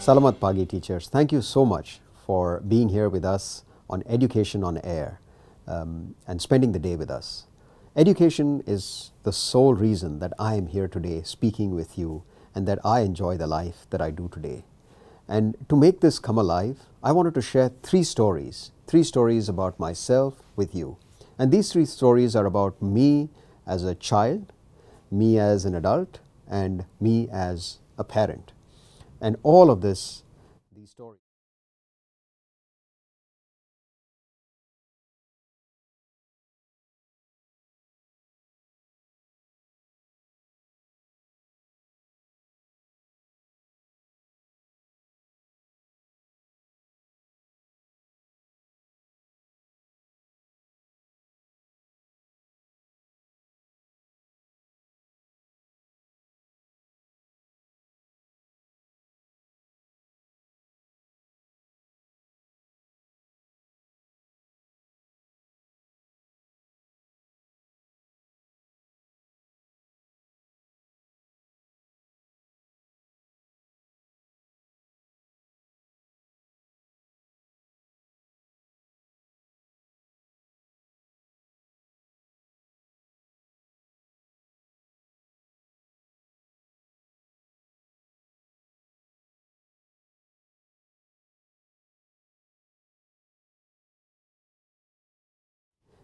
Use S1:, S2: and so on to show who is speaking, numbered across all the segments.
S1: Salamat Pagi teachers, thank you so much for being here with us on Education on Air um, and spending the day with us. Education is the sole reason that I am here today speaking with you and that I enjoy the life that I do today. And to make this come alive, I wanted to share three stories, three stories about myself with you. And these three stories are about me as a child, me as an adult, and me as a parent and all of this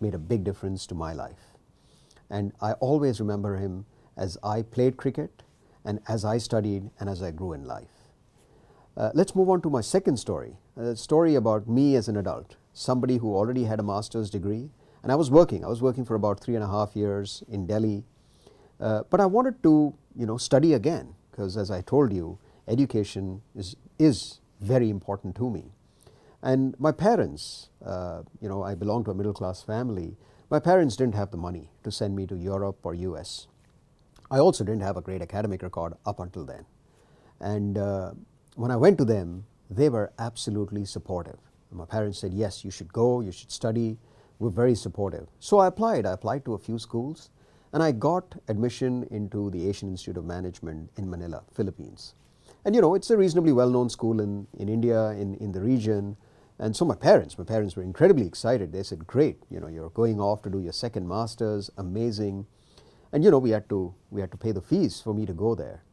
S1: made a big difference to my life. And I always remember him as I played cricket and as I studied and as I grew in life. Uh, let's move on to my second story, a story about me as an adult, somebody who already had a master's degree. And I was working, I was working for about three and a half years in Delhi. Uh, but I wanted to, you know, study again because as I told you, education is, is very important to me. And my parents, uh, you know, I belong to a middle class family. My parents didn't have the money to send me to Europe or US. I also didn't have a great academic record up until then. And uh, when I went to them, they were absolutely supportive. my parents said, yes, you should go, you should study. We're very supportive. So I applied. I applied to a few schools and I got admission into the Asian Institute of Management in Manila, Philippines. And you know, it's a reasonably well known school in, in India, in, in the region. And so my parents, my parents were incredibly excited. They said, "Great, you know, you're going off to do your second masters, amazing." And you know, we had to we had to pay the fees for me to go there.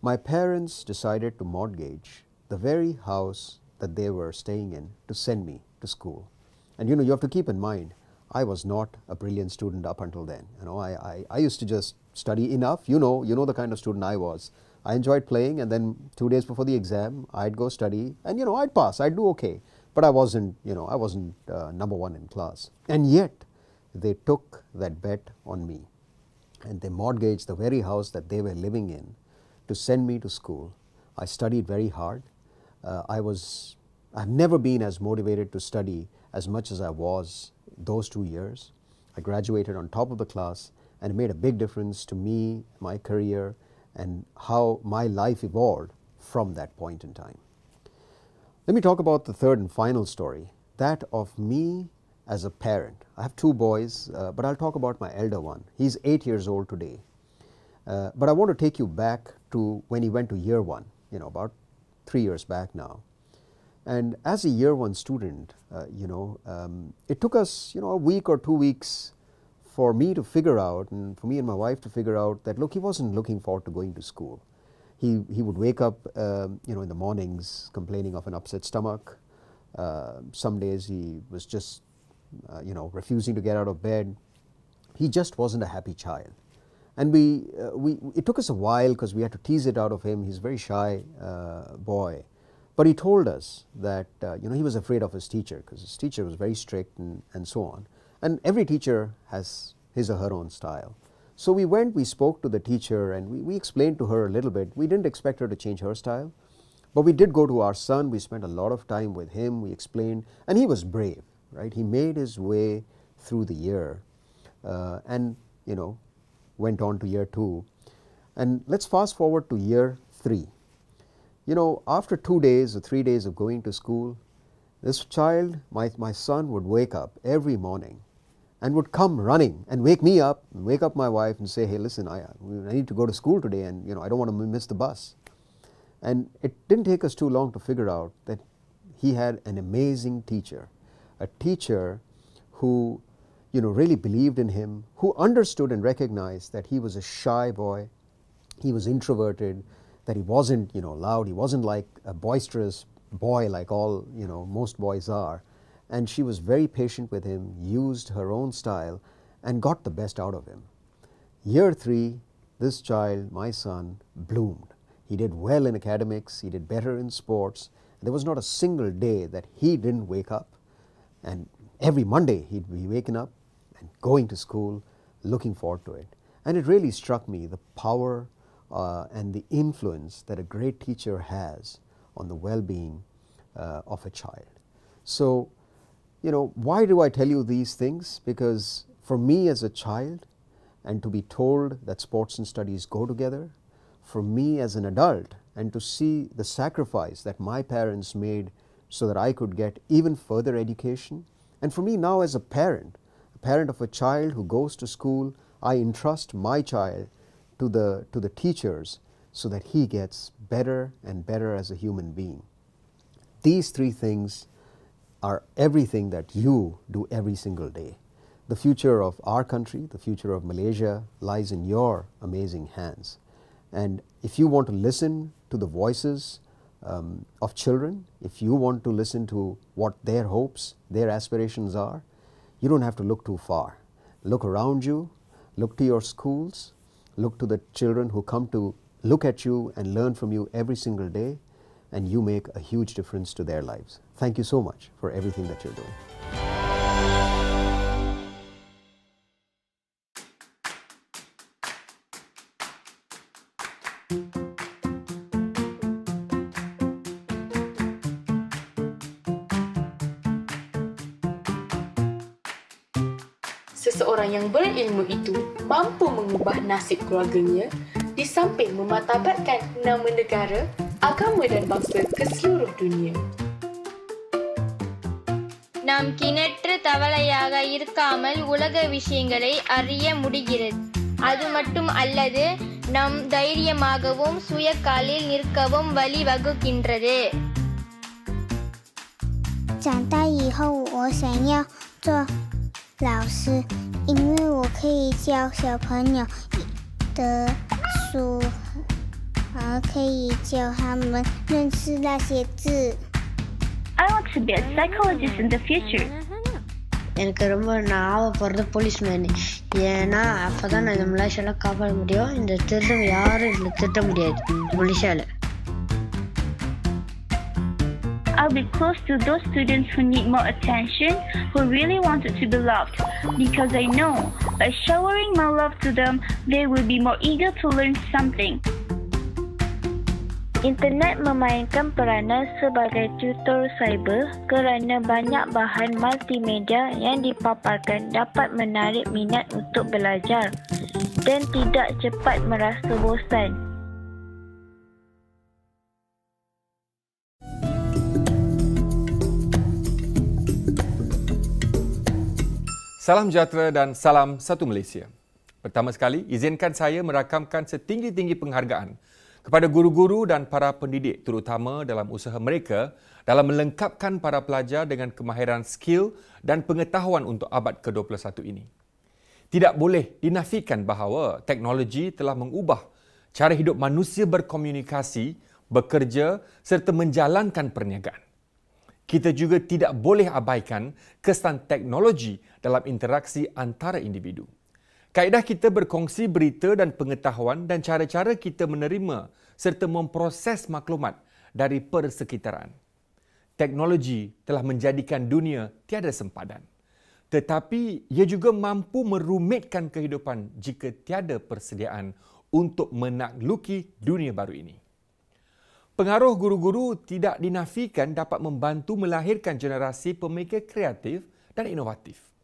S1: My parents decided to mortgage the very house that they were staying in to send me to school. And you know, you have to keep in mind, I was not a brilliant student up until then. You know, I, I, I used to just study enough. You know, you know the kind of student I was. I enjoyed playing and then two days before the exam, I'd go study and you know, I'd pass, I'd do okay but I wasn't you know I wasn't uh, number 1 in class and yet they took that bet on me and they mortgaged the very house that they were living in to send me to school. I studied very hard. Uh, I was I've never been as motivated to study as much as I was those 2 years. I graduated on top of the class and it made a big difference to me, my career and how my life evolved from that point in time. Let me talk about the third and final story, that of me as a parent. I have two boys, uh, but I'll talk about my elder one. He's eight years old today. Uh, but I want to take you back to when he went to year one, you know, about three years back now. And as a year one student, uh, you know, um, it took us, you know, a week or two weeks for me to figure out and for me and my wife to figure out that, look, he wasn't looking forward to going to school he, he would wake up, um, you know, in the mornings complaining of an upset stomach. Uh, some days he was just, uh, you know, refusing to get out of bed. He just wasn't a happy child. And we, uh, we it took us a while because we had to tease it out of him. He's a very shy uh, boy. But he told us that, uh, you know, he was afraid of his teacher because his teacher was very strict and, and so on. And every teacher has his or her own style. So we went, we spoke to the teacher, and we, we explained to her a little bit. We didn't expect her to change her style, but we did go to our son. We spent a lot of time with him. We explained, and he was brave, right? He made his way through the year uh, and, you know, went on to year two. And let's fast forward to year three. You know, after two days or three days of going to school, this child, my, my son, would wake up every morning and would come running and wake me up and wake up my wife and say, hey, listen, I, I need to go to school today and you know, I don't want to miss the bus. And it didn't take us too long to figure out that he had an amazing teacher, a teacher who you know, really believed in him, who understood and recognized that he was a shy boy, he was introverted, that he wasn't you know, loud, he wasn't like a boisterous boy like all you know, most boys are and she was very patient with him, used her own style and got the best out of him. Year 3, this child, my son, bloomed. He did well in academics, he did better in sports. There was not a single day that he didn't wake up and every Monday he'd be waking up and going to school looking forward to it. And it really struck me the power uh, and the influence that a great teacher has on the well-being uh, of a child. So you know, why do I tell you these things? Because for me as a child, and to be told that sports and studies go together, for me as an adult, and to see the sacrifice that my parents made so that I could get even further education, and for me now as a parent, a parent of a child who goes to school, I entrust my child to the, to the teachers so that he gets better and better as a human being. These three things are everything that you do every single day. The future of our country, the future of Malaysia lies in your amazing hands. And if you want to listen to the voices um, of children, if you want to listen to what their hopes, their aspirations are, you don't have to look too far. Look around you, look to your schools, look to the children who come to look at you and learn from you every single day and you make a huge difference to their lives. Thank you so much for everything that you're doing.
S2: Seseorang yang berilmu itu mampu mengubah nasib keluarganya di samping mematabatkan nama negara அகமுடன் பசுக்கு சூருட்டுனிய நாம் கிணற்று தவளையாக இருக்காமல் உலக விஷயங்களை அறிய முடிகிறது அது மட்டும் அல்லது நம் தைரியமாகவும் சுய காலில் நிற்கவும் வழிவகுக்கின்றது 长大以后，我想要做老师，因为我可以教小朋友的书。呃，可以教他们认识那些字。I want to be a psychologist in the future. எனக்கு ரொம்ப நான் ஆவ
S1: போகிறது போலீஸ்மேன் ஏன்னா
S2: அப்போ தான் நான் இந்த மலேசியாவில் காப்பாற்ற முடியும் இந்த திருடம் யாரும் இதில் திட்ட முடியாது மலேசியாவில் I'll be close to those students who need more attention, who really wanted to be loved, because I know by showering my love to them, they will be more eager to
S1: learn something.
S2: Internet memainkan peranan sebagai tutor cyber kerana banyak bahan multimedia yang dipaparkan dapat menarik minat untuk belajar dan tidak cepat merasa bosan. Salam sejahtera dan salam satu Malaysia. Pertama sekali, izinkan saya merakamkan setinggi-tinggi penghargaan kepada guru-guru dan para pendidik terutama dalam usaha mereka dalam melengkapkan para pelajar dengan kemahiran skill dan pengetahuan untuk abad ke-21 ini. Tidak boleh dinafikan bahawa teknologi telah mengubah cara hidup manusia berkomunikasi, bekerja serta menjalankan perniagaan. Kita juga tidak boleh abaikan kesan teknologi dalam interaksi antara individu. Kaedah kita berkongsi berita dan pengetahuan dan cara-cara kita menerima serta memproses maklumat dari persekitaran. Teknologi telah menjadikan dunia tiada sempadan. Tetapi ia juga mampu merumitkan kehidupan jika tiada persediaan untuk menakluki dunia baru ini. Pengaruh guru-guru tidak dinafikan dapat membantu melahirkan generasi pemikir kreatif dan inovatif.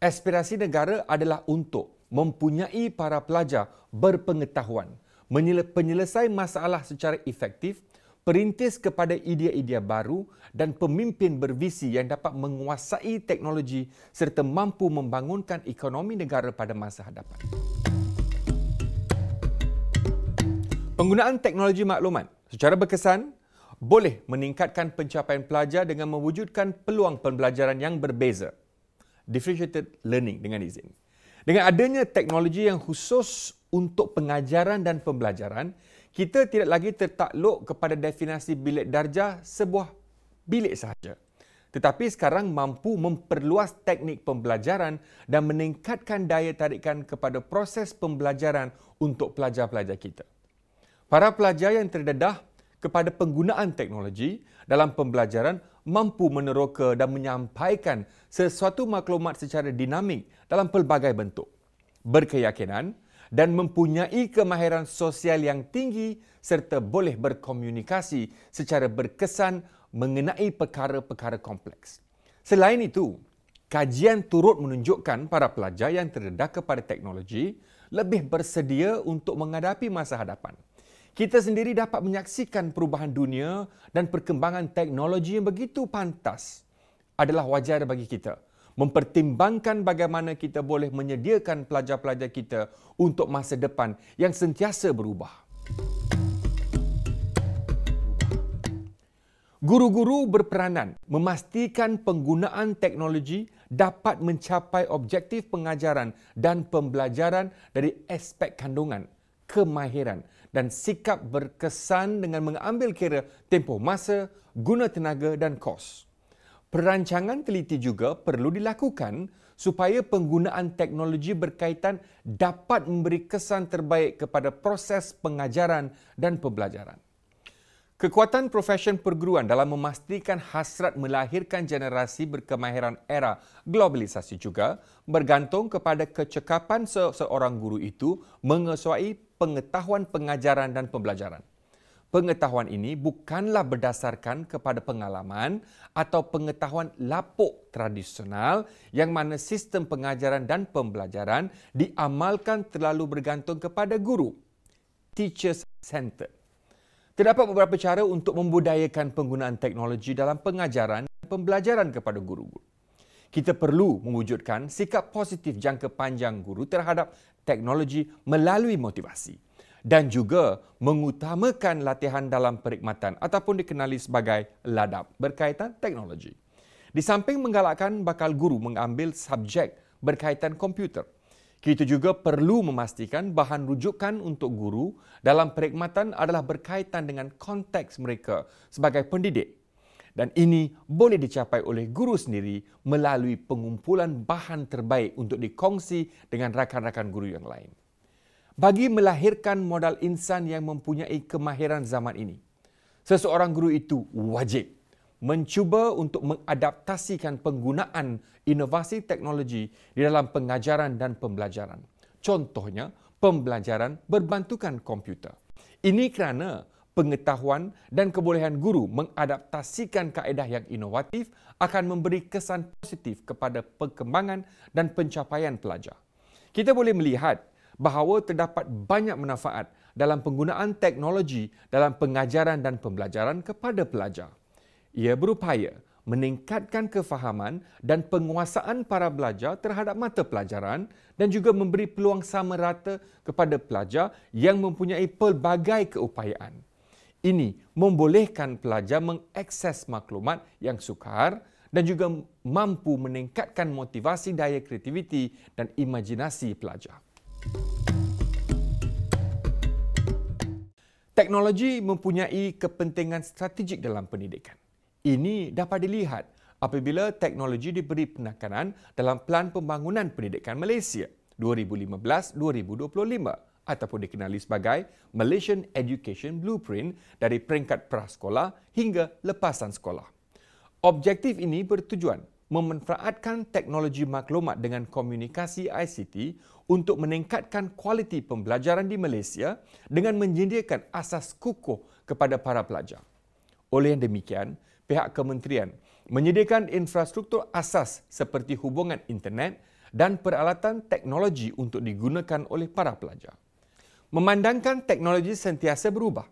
S2: Aspirasi negara adalah untuk mempunyai para pelajar berpengetahuan, menyelesai masalah secara efektif, perintis kepada idea-idea baru dan pemimpin bervisi yang dapat menguasai teknologi serta mampu membangunkan ekonomi negara pada masa hadapan. Penggunaan teknologi maklumat secara berkesan boleh meningkatkan pencapaian pelajar dengan mewujudkan peluang pembelajaran yang berbeza differentiated learning dengan izin. Dengan adanya teknologi yang khusus untuk pengajaran dan pembelajaran, kita tidak lagi tertakluk kepada definisi bilik darjah sebuah bilik sahaja. Tetapi sekarang mampu memperluas teknik pembelajaran dan meningkatkan daya tarikan kepada proses pembelajaran untuk pelajar-pelajar kita. Para pelajar yang terdedah kepada penggunaan teknologi dalam pembelajaran mampu meneroka dan menyampaikan sesuatu maklumat secara dinamik dalam pelbagai bentuk. Berkeyakinan dan mempunyai kemahiran sosial yang tinggi serta boleh berkomunikasi secara berkesan mengenai perkara-perkara kompleks. Selain itu, kajian turut menunjukkan para pelajar yang terdedah kepada teknologi lebih bersedia untuk menghadapi masa hadapan. Kita sendiri dapat menyaksikan perubahan dunia dan perkembangan teknologi yang begitu pantas adalah wajar bagi kita mempertimbangkan bagaimana kita boleh menyediakan pelajar-pelajar kita untuk masa depan yang sentiasa berubah. Guru-guru berperanan memastikan penggunaan teknologi dapat mencapai objektif pengajaran dan pembelajaran dari aspek kandungan, kemahiran dan sikap berkesan dengan mengambil kira tempoh masa, guna tenaga dan kos. Perancangan teliti juga perlu dilakukan supaya penggunaan teknologi berkaitan dapat memberi kesan terbaik kepada proses pengajaran dan pembelajaran. Kekuatan profesion perguruan dalam memastikan hasrat melahirkan generasi berkemahiran era globalisasi juga bergantung kepada kecekapan seorang guru itu mengesuai pengetahuan pengajaran dan pembelajaran. Pengetahuan ini bukanlah berdasarkan kepada pengalaman atau pengetahuan lapuk tradisional yang mana sistem pengajaran dan pembelajaran diamalkan terlalu bergantung kepada guru. Teachers Center. Terdapat beberapa cara untuk membudayakan penggunaan teknologi dalam pengajaran dan pembelajaran kepada guru-guru. Kita perlu mewujudkan sikap positif jangka panjang guru terhadap teknologi melalui motivasi dan juga mengutamakan latihan dalam perkhidmatan ataupun dikenali sebagai ladap berkaitan teknologi. Di samping menggalakkan bakal guru mengambil subjek berkaitan komputer, kita juga perlu memastikan bahan rujukan untuk guru dalam perkhidmatan adalah berkaitan dengan konteks mereka sebagai pendidik dan ini boleh dicapai oleh guru sendiri melalui pengumpulan bahan terbaik untuk dikongsi dengan rakan-rakan guru yang lain. Bagi melahirkan modal insan yang mempunyai kemahiran zaman ini, seseorang guru itu wajib mencuba untuk mengadaptasikan penggunaan inovasi teknologi di dalam pengajaran dan pembelajaran. Contohnya, pembelajaran berbantukan komputer. Ini kerana pengetahuan dan kebolehan guru mengadaptasikan kaedah yang inovatif akan memberi kesan positif kepada perkembangan dan pencapaian pelajar. Kita boleh melihat bahawa terdapat banyak manfaat dalam penggunaan teknologi dalam pengajaran dan pembelajaran kepada pelajar. Ia berupaya meningkatkan kefahaman dan penguasaan para pelajar terhadap mata pelajaran dan juga memberi peluang sama rata kepada pelajar yang mempunyai pelbagai keupayaan ini membolehkan pelajar mengakses maklumat yang sukar dan juga mampu meningkatkan motivasi daya kreativiti dan imajinasi pelajar. Teknologi mempunyai kepentingan strategik dalam pendidikan. Ini dapat dilihat apabila teknologi diberi penekanan dalam plan Pembangunan Pendidikan Malaysia 2015-2025 ataupun dikenali sebagai Malaysian Education Blueprint dari peringkat prasekolah hingga lepasan sekolah. Objektif ini bertujuan memanfaatkan teknologi maklumat dengan komunikasi ICT untuk meningkatkan kualiti pembelajaran di Malaysia dengan menyediakan asas kukuh kepada para pelajar. Oleh yang demikian, pihak kementerian menyediakan infrastruktur asas seperti hubungan internet dan peralatan teknologi untuk digunakan oleh para pelajar. Memandangkan teknologi sentiasa berubah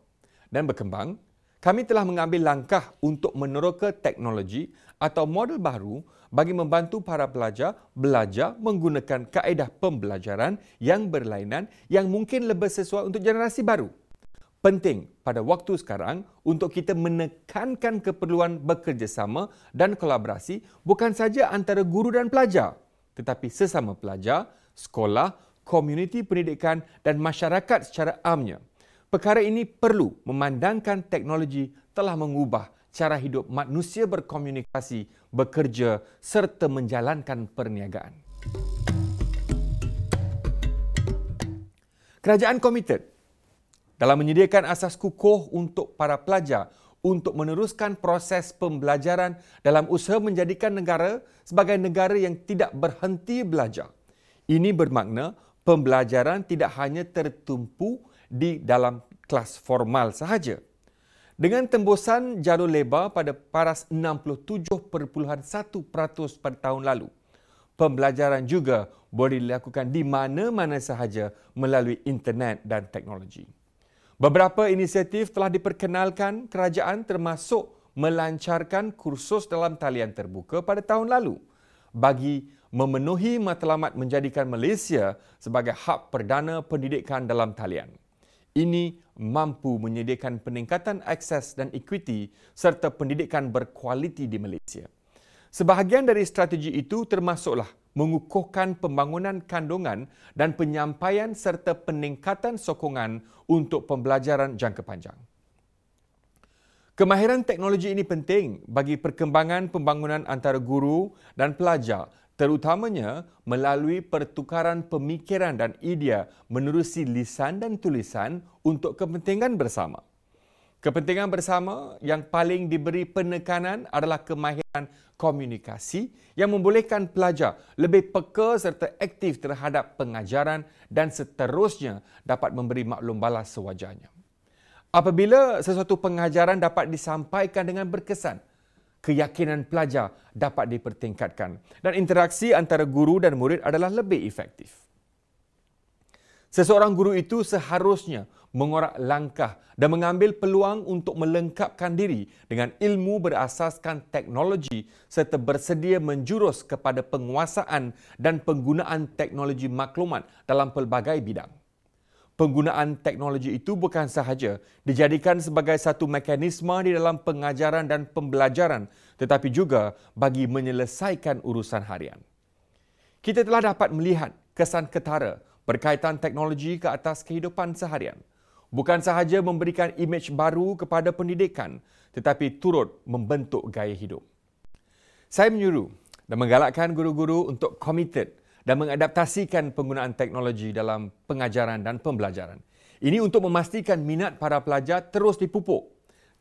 S2: dan berkembang, kami telah mengambil langkah untuk meneroka teknologi atau model baru bagi membantu para pelajar belajar menggunakan kaedah pembelajaran yang berlainan yang mungkin lebih sesuai untuk generasi baru. Penting pada waktu sekarang untuk kita menekankan keperluan bekerjasama dan kolaborasi bukan saja antara guru dan pelajar tetapi sesama pelajar, sekolah, komuniti pendidikan dan masyarakat secara amnya. Perkara ini perlu memandangkan teknologi telah mengubah cara hidup manusia berkomunikasi, bekerja serta menjalankan perniagaan. Kerajaan komited dalam menyediakan asas kukuh untuk para pelajar untuk meneruskan proses pembelajaran dalam usaha menjadikan negara sebagai negara yang tidak berhenti belajar. Ini bermakna pembelajaran tidak hanya tertumpu di dalam kelas formal sahaja. Dengan tembusan jalur lebar pada paras 67.1% pada tahun lalu, pembelajaran juga boleh dilakukan di mana-mana sahaja melalui internet dan teknologi. Beberapa inisiatif telah diperkenalkan kerajaan termasuk melancarkan kursus dalam talian terbuka pada tahun lalu bagi memenuhi matlamat menjadikan Malaysia sebagai hub perdana pendidikan dalam talian. Ini mampu menyediakan peningkatan akses dan equity serta pendidikan berkualiti di Malaysia. Sebahagian dari strategi itu termasuklah mengukuhkan pembangunan kandungan dan penyampaian serta peningkatan sokongan untuk pembelajaran jangka panjang. Kemahiran teknologi ini penting bagi perkembangan pembangunan antara guru dan pelajar, terutamanya melalui pertukaran pemikiran dan idea menerusi lisan dan tulisan untuk kepentingan bersama. Kepentingan bersama yang paling diberi penekanan adalah kemahiran komunikasi yang membolehkan pelajar lebih peka serta aktif terhadap pengajaran dan seterusnya dapat memberi maklum balas sewajarnya. Apabila sesuatu pengajaran dapat disampaikan dengan berkesan, keyakinan pelajar dapat dipertingkatkan dan interaksi antara guru dan murid adalah lebih efektif. Seseorang guru itu seharusnya mengorak langkah dan mengambil peluang untuk melengkapkan diri dengan ilmu berasaskan teknologi serta bersedia menjurus kepada penguasaan dan penggunaan teknologi maklumat dalam pelbagai bidang penggunaan teknologi itu bukan sahaja dijadikan sebagai satu mekanisme di dalam pengajaran dan pembelajaran tetapi juga bagi menyelesaikan urusan harian. Kita telah dapat melihat kesan ketara berkaitan teknologi ke atas kehidupan seharian. Bukan sahaja memberikan imej baru kepada pendidikan tetapi turut membentuk gaya hidup. Saya menyuruh dan menggalakkan guru-guru untuk komited dan mengadaptasikan penggunaan teknologi dalam pengajaran dan pembelajaran. Ini untuk memastikan minat para pelajar terus dipupuk,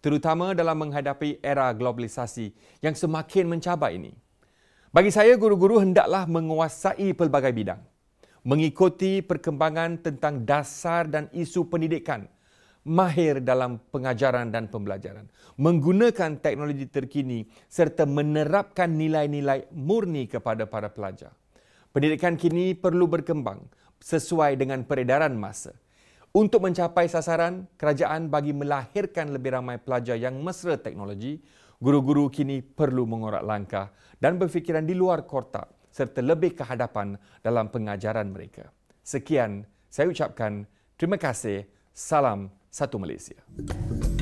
S2: terutama dalam menghadapi era globalisasi yang semakin mencabar ini. Bagi saya, guru-guru hendaklah menguasai pelbagai bidang, mengikuti perkembangan tentang dasar dan isu pendidikan, mahir dalam pengajaran dan pembelajaran, menggunakan teknologi terkini serta menerapkan nilai-nilai murni kepada para pelajar. Pendidikan kini perlu berkembang sesuai dengan peredaran masa. Untuk mencapai sasaran, kerajaan bagi melahirkan lebih ramai pelajar yang mesra teknologi, guru-guru kini perlu mengorak langkah dan berfikiran di luar kotak serta lebih kehadapan dalam pengajaran mereka. Sekian saya ucapkan terima kasih.
S1: Salam satu Malaysia. Thank you.